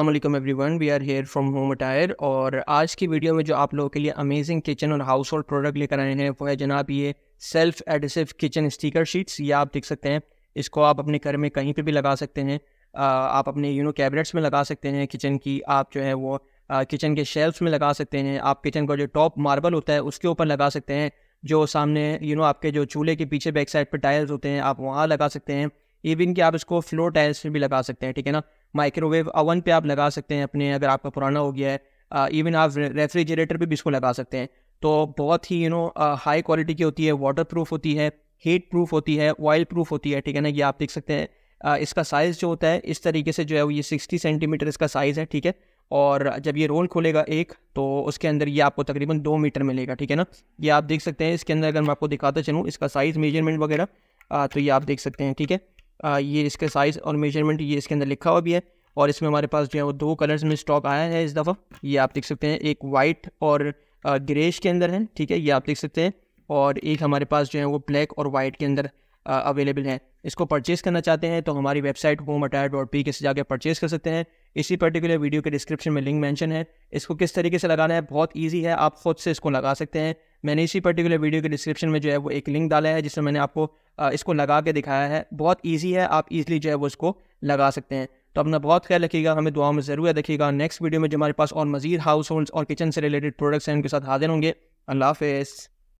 अल्लाम one we are here from Home Attire और आज की वीडियो में जो आप लोगों के लिए अमेजिंग किचन और हाउस होल्ड प्रोडक्ट लेकर आए हैं वो है जनाब ये self adhesive kitchen sticker sheets ये आप देख सकते हैं इसको आप अपने घर में कहीं पर भी लगा सकते हैं आप अपने यू नो कैबिनेट्स में लगा सकते हैं किचन की आप जो है वो किचन के शेल्फ में लगा सकते हैं आप किचन का जो टॉप मार्बल होता है उसके ऊपर लगा सकते हैं जो सामने यू नो आपके जो चूल्हे के पीछे बैक साइड पर टाइल्स होते हैं आप वहाँ लगा सकते हैं इवन कि आप इसको फ्लोर टाइल्स में भी लगा सकते हैं ठीक है ना माइक्रोवेव ओवन पे आप लगा सकते हैं अपने अगर आपका पुराना हो गया है इवन आप रेफ्रिजरेटर पे भी इसको लगा सकते हैं तो बहुत ही यू नो हाई क्वालिटी की होती है वाटर प्रूफ होती है हीट प्रूफ होती है ऑयल प्रूफ होती है ठीक है ना ये आप देख सकते हैं uh, इसका साइज़ जो होता है इस तरीके से जो है वो ये सिक्सटी सेंटीमीटर इसका साइज़ है ठीक है और जब ये रोल खोलेगा एक तो उसके अंदर ये आपको तकरीबन दो मीटर मिलेगा ठीक है ना ये आप देख सकते हैं इसके अंदर अगर मैं आपको दिखाता चलूँ इसका साइज़ मेजरमेंट वगैरह तो ये आप देख सकते हैं ठीक है आ, ये इसका साइज़ और मेजरमेंट ये इसके अंदर लिखा हुआ भी है और इसमें हमारे पास जो है वो दो कलर्स में स्टॉक आया है इस दफ़ा ये आप देख सकते हैं एक वाइट और ग्रेश के अंदर है ठीक है ये आप देख सकते हैं और एक हमारे पास जो है वो ब्लैक और वाइट के अंदर अवेलेबल हैं इसको परचेज़ करना चाहते हैं तो हमारी website Home Attire dot P K से जाकर परचेज़ कर सकते हैं इसी पर्टिकुलर वीडियो के डिस्क्रिप्शन में लिंक मेंशन है इसको किस तरीके से लगाना है बहुत ईजी है आप खुद से इसको लगा सकते हैं मैंने इसी पर्टिकुलर वीडियो के डिस्क्रिप्शन में जो है वो एक लिंक डाला है जिसमें मैंने आपको इसको लगा के दिखाया है बहुत ईजी है आप ईजिली जो है वो इसको लगा सकते हैं तो अपना बहुत ख्याल रखिएगा हमें दुआ में ज़रूर देखिएगा नेक्स्ट वीडियो में जो हमारे पास और मजीद हाउस होल्ड्स और किचन से रिलेटेड प्रोडक्ट्स हैं उनके साथ हाजिर होंगे अल्लाह हाफिज़